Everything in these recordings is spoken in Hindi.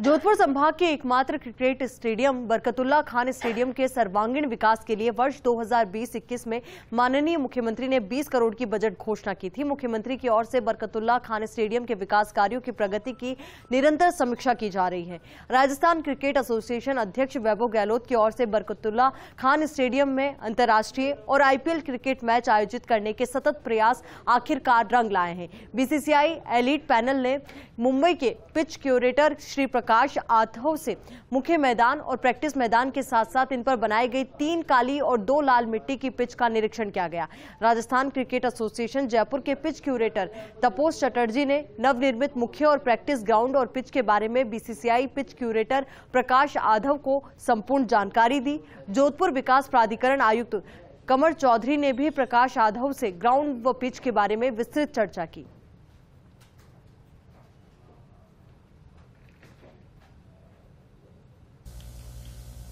जोधपुर संभाग के एकमात्र cricket stadium Barkatullah Khan stadium के सर्वांगीण विकास के लिए वर्ष 2020-21 में माननीय मुख्यमंत्री ने 20 करोड़ की बजट घोषणा की थी मुख्यमंत्री की ओर से बरकतुल्ला खान स्टेडियम के विकास कार्यों की प्रगति की निरंतर समीक्षा की जा रही है राजस्थान क्रिकेट एसोसिएशन अध्यक्ष वैभव गहलोत की ओर से बरकतुल्ला खान स्टेडियम में अंतर्राष्ट्रीय और आईपीएल क्रिकेट मैच आयोजित करने के सतत प्रयास आखिरकार रंग लाए हैं बीसीसीआई एलिट पैनल ने मुंबई के पिच क्यूरेटर श्री प्रकाश आथव से मुख्य मैदान और प्रैक्टिस मैदान के साथ साथ इन पर बनाई गई तीन काली और दो लाल मिट्टी की पिच का निरीक्षण किया गया राजस्थान क्रिकेट एसोसिएशन जयपुर के पिच क्यूरेटर तपोस चटर्जी ने नवनिर्मित मुख्य और प्रैक्टिस ग्राउंड और पिच के बारे में BCCI pitch curator Prakash Adhav को संपूर्ण जानकारी दी जोधपुर विकास प्राधिकरण आयुक्त कमर चौधरी ने भी प्रकाश आधव से ग्राउंड व पिच के बारे में विस्तृत चर्चा की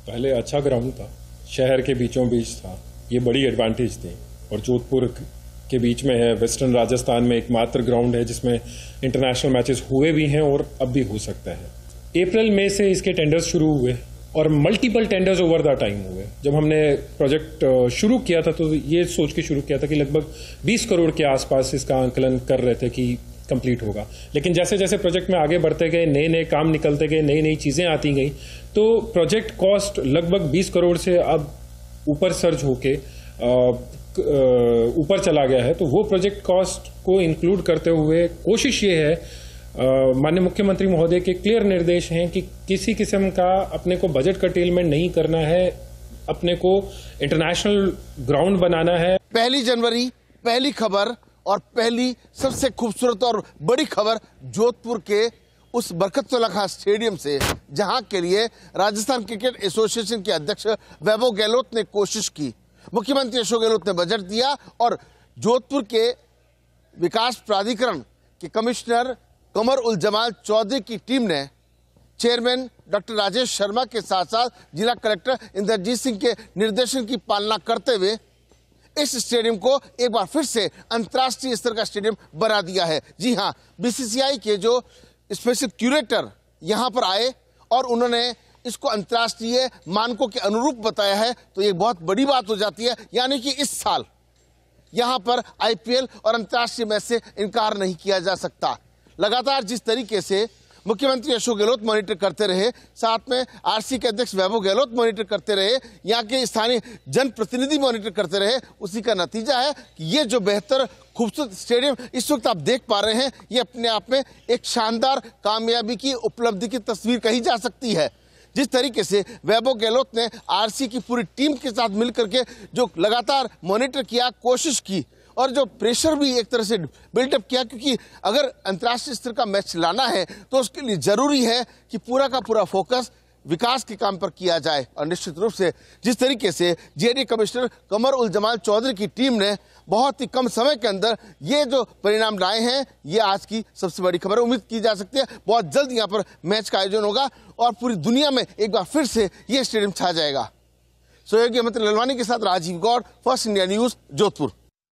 पहले अच्छा ग्राउंड था शहर के बीचों बीच था ये बड़ी एडवांटेज थी और जोधपुर के बीच में है वेस्टर्न राजस्थान में एकमात्र ग्राउंड है जिसमें इंटरनेशनल मैचेस हुए भी हैं और अब भी हो सकता है अप्रैल मई से इसके टेंडर्स शुरू हुए और multiple tenders over the time हुए जब हमने प्रोजेक्ट शुरू किया था तो ये सोच के शुरू किया था कि लगभग 20 करोड़ के आसपास इसका आंकलन कर रहे थे कि कंप्लीट होगा लेकिन जैसे जैसे प्रोजेक्ट में आगे बढ़ते गए नए नए काम निकलते गए नई नई चीज़ें आती गई तो प्रोजेक्ट कॉस्ट लगभग 20 करोड़ से अब ऊपर सर्ज होके ऊपर चला गया है तो वो प्रोजेक्ट कॉस्ट को इंक्लूड करते हुए कोशिश ये है माननीय मुख्यमंत्री महोदय के क्लियर निर्देश हैं कि किसी किस्म का अपने को बजट कटेलमेंट नहीं करना है अपने को इंटरनेशनल ग्राउंड बनाना है पहली जनवरी पहली खबर और पहली सबसे खूबसूरत और बड़ी खबर जोधपुर के उस बरकत खां स्टेडियम से जहां के लिए राजस्थान क्रिकेट एसोसिएशन के अध्यक्ष वैभव गहलोत ने कोशिश की मुख्यमंत्री अशोक गहलोत ने बजट दिया और जोधपुर के विकास प्राधिकरण के कमिश्नर कमर उल जमाल चौधरी की टीम ने चेयरमैन डॉक्टर राजेश शर्मा के साथ साथ जिला कलेक्टर इंद्रजीत सिंह के निर्देशन की पालना करते हुए इस स्टेडियम को एक बार फिर से अंतर्राष्ट्रीय स्तर का स्टेडियम बना दिया है जी हाँ बीसीसीआई के जो स्पेशल क्यूरेटर यहाँ पर आए और उन्होंने इसको अंतर्राष्ट्रीय मानकों के अनुरूप बताया है तो ये बहुत बड़ी बात हो जाती है यानी कि इस साल यहाँ पर आईपीएल और अंतर्राष्ट्रीय मैच से इनकार नहीं किया जा सकता लगातार जिस तरीके से मुख्यमंत्री अशोक गहलोत मॉनिटर करते रहे साथ में आरसी के अध्यक्ष वैभव गहलोत मॉनिटर करते रहे यहाँ के स्थानीय जनप्रतिनिधि मॉनिटर करते रहे उसी का नतीजा है कि ये जो बेहतर खूबसूरत स्टेडियम इस वक्त आप देख पा रहे हैं ये अपने आप में एक शानदार कामयाबी की उपलब्धि की तस्वीर कही जा सकती है जिस तरीके से वैभव गहलोत ने आरसी की पूरी टीम के साथ मिलकर के जो लगातार मॉनिटर किया कोशिश की और जो प्रेशर भी एक तरह से बिल्टअप किया क्योंकि अगर अंतर्राष्ट्रीय स्तर का मैच लाना है तो उसके लिए ज़रूरी है कि पूरा का पूरा फोकस विकास के काम पर किया जाए और निश्चित रूप से जिस तरीके से जेडी कमिश्नर कमर उल जमाल चौधरी की टीम ने बहुत ही कम समय के अंदर ये जो परिणाम लाए हैं ये आज की सबसे बड़ी खबर उम्मीद की जा सकती है बहुत जल्द यहाँ पर मैच का आयोजन होगा और पूरी दुनिया में एक बार फिर से ये स्टेडियम छा जाएगा सहयोगी अमित ललवानी के साथ Rajeev Gaur First India News Jodhpur